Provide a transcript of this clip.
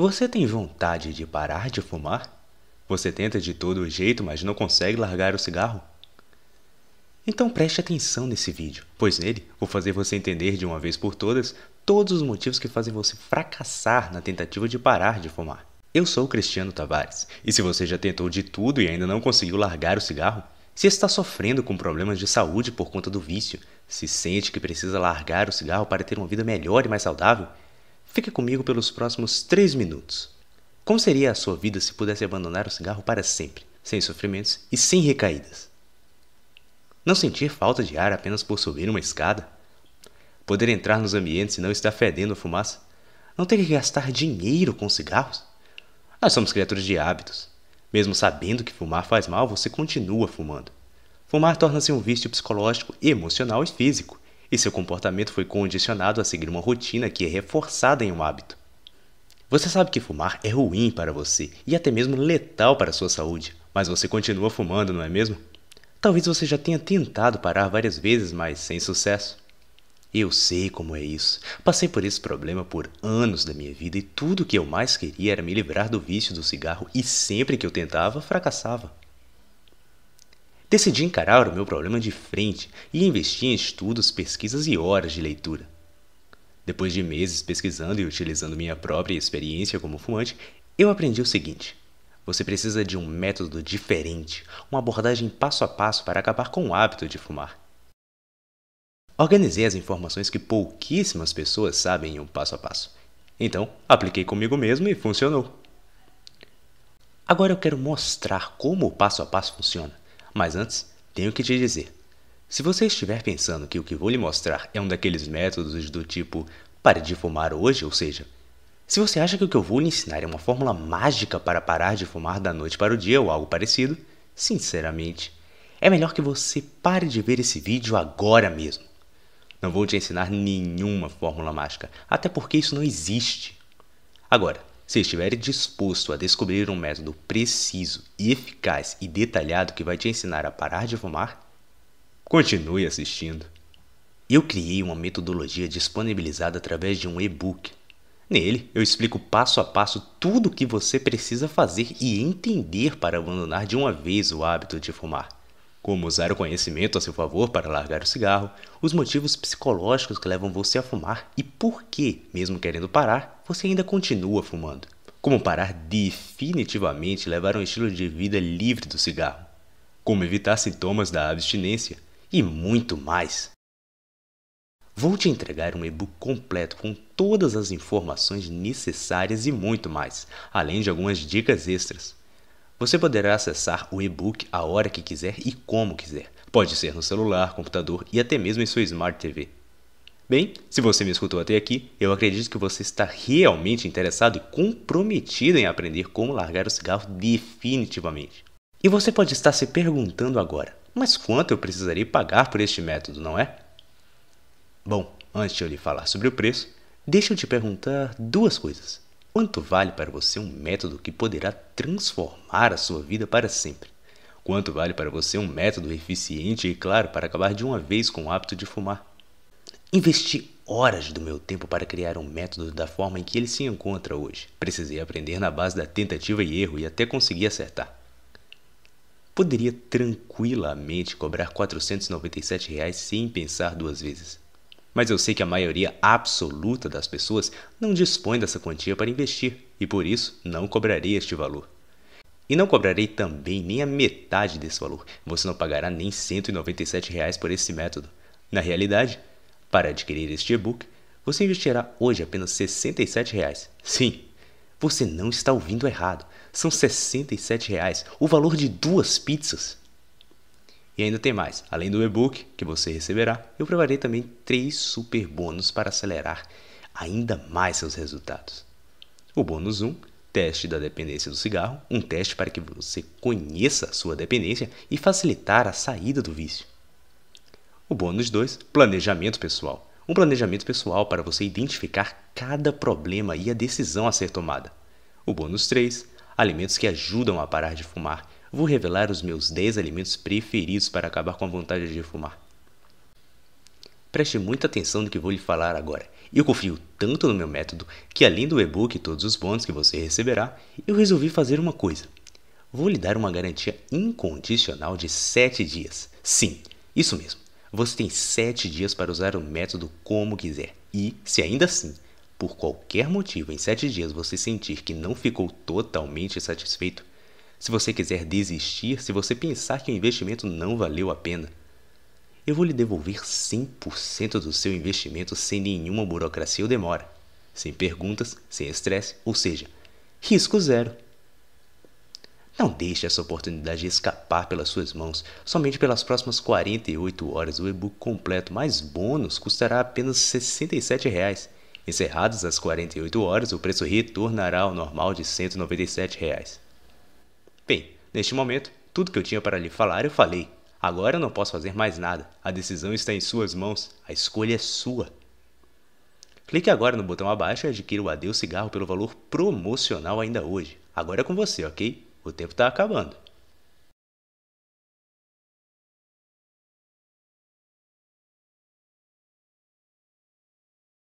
Você tem vontade de parar de fumar? Você tenta de todo jeito, mas não consegue largar o cigarro? Então preste atenção nesse vídeo, pois nele vou fazer você entender de uma vez por todas todos os motivos que fazem você fracassar na tentativa de parar de fumar. Eu sou Cristiano Tavares, e se você já tentou de tudo e ainda não conseguiu largar o cigarro, se está sofrendo com problemas de saúde por conta do vício, se sente que precisa largar o cigarro para ter uma vida melhor e mais saudável, Fique comigo pelos próximos 3 minutos. Como seria a sua vida se pudesse abandonar o cigarro para sempre, sem sofrimentos e sem recaídas? Não sentir falta de ar apenas por subir uma escada? Poder entrar nos ambientes e não estar fedendo a fumaça? Não ter que gastar dinheiro com cigarros? Nós somos criaturas de hábitos. Mesmo sabendo que fumar faz mal, você continua fumando. Fumar torna-se um vício psicológico, emocional e físico, e seu comportamento foi condicionado a seguir uma rotina que é reforçada em um hábito. Você sabe que fumar é ruim para você e até mesmo letal para a sua saúde, mas você continua fumando, não é mesmo? Talvez você já tenha tentado parar várias vezes, mas sem sucesso. Eu sei como é isso. Passei por esse problema por anos da minha vida e tudo o que eu mais queria era me livrar do vício do cigarro e sempre que eu tentava, fracassava. Decidi encarar o meu problema de frente e investi em estudos, pesquisas e horas de leitura. Depois de meses pesquisando e utilizando minha própria experiência como fumante, eu aprendi o seguinte: você precisa de um método diferente, uma abordagem passo a passo para acabar com o hábito de fumar. Organizei as informações que pouquíssimas pessoas sabem em um passo a passo. Então, apliquei comigo mesmo e funcionou. Agora eu quero mostrar como o passo a passo funciona. Mas antes, tenho que te dizer. Se você estiver pensando que o que vou lhe mostrar é um daqueles métodos do tipo pare de fumar hoje, ou seja, se você acha que o que eu vou lhe ensinar é uma fórmula mágica para parar de fumar da noite para o dia ou algo parecido, sinceramente, é melhor que você pare de ver esse vídeo agora mesmo. Não vou te ensinar nenhuma fórmula mágica, até porque isso não existe. Agora, se estiver disposto a descobrir um método preciso, eficaz e detalhado que vai te ensinar a parar de fumar, continue assistindo. Eu criei uma metodologia disponibilizada através de um e-book. Nele, eu explico passo a passo tudo o que você precisa fazer e entender para abandonar de uma vez o hábito de fumar como usar o conhecimento a seu favor para largar o cigarro, os motivos psicológicos que levam você a fumar e por que, mesmo querendo parar, você ainda continua fumando. Como parar definitivamente levar um estilo de vida livre do cigarro. Como evitar sintomas da abstinência e muito mais. Vou te entregar um e-book completo com todas as informações necessárias e muito mais, além de algumas dicas extras. Você poderá acessar o e-book a hora que quiser e como quiser. Pode ser no celular, computador e até mesmo em sua Smart TV. Bem, se você me escutou até aqui, eu acredito que você está realmente interessado e comprometido em aprender como largar o cigarro definitivamente. E você pode estar se perguntando agora: mas quanto eu precisaria pagar por este método, não é? Bom, antes de eu lhe falar sobre o preço, deixa eu te perguntar duas coisas. Quanto vale para você um método que poderá transformar a sua vida para sempre? Quanto vale para você um método eficiente e claro para acabar de uma vez com o hábito de fumar? Investi horas do meu tempo para criar um método da forma em que ele se encontra hoje. Precisei aprender na base da tentativa e erro e até consegui acertar. Poderia tranquilamente cobrar R$ 497 reais sem pensar duas vezes. Mas eu sei que a maioria absoluta das pessoas não dispõe dessa quantia para investir e por isso não cobrarei este valor. E não cobrarei também nem a metade desse valor. Você não pagará nem R$ reais por esse método. Na realidade, para adquirir este e-book, você investirá hoje apenas R$ Reais. Sim, você não está ouvindo errado. São R$ reais, o valor de duas pizzas. E ainda tem mais. Além do e-book que você receberá, eu preparei também três super bônus para acelerar ainda mais seus resultados. O bônus 1, teste da dependência do cigarro, um teste para que você conheça a sua dependência e facilitar a saída do vício. O bônus 2, planejamento pessoal. Um planejamento pessoal para você identificar cada problema e a decisão a ser tomada. O bônus 3, alimentos que ajudam a parar de fumar vou revelar os meus 10 alimentos preferidos para acabar com a vontade de fumar. Preste muita atenção no que vou lhe falar agora. Eu confio tanto no meu método que, além do e-book e todos os bônus que você receberá, eu resolvi fazer uma coisa. Vou lhe dar uma garantia incondicional de 7 dias. Sim, isso mesmo. Você tem 7 dias para usar o método como quiser. E, se ainda assim, por qualquer motivo, em 7 dias você sentir que não ficou totalmente satisfeito, se você quiser desistir, se você pensar que o investimento não valeu a pena, eu vou lhe devolver 100% do seu investimento sem nenhuma burocracia ou demora, sem perguntas, sem estresse, ou seja, risco zero. Não deixe essa oportunidade escapar pelas suas mãos. Somente pelas próximas 48 horas, o e-book completo mais bônus custará apenas R$ 67,00. Encerradas as 48 horas, o preço retornará ao normal de R$ 197,00. Bem, neste momento, tudo que eu tinha para lhe falar eu falei. Agora eu não posso fazer mais nada. A decisão está em suas mãos. A escolha é sua. Clique agora no botão abaixo e adquira o Adeus Cigarro pelo valor promocional ainda hoje. Agora é com você, ok? O tempo está acabando.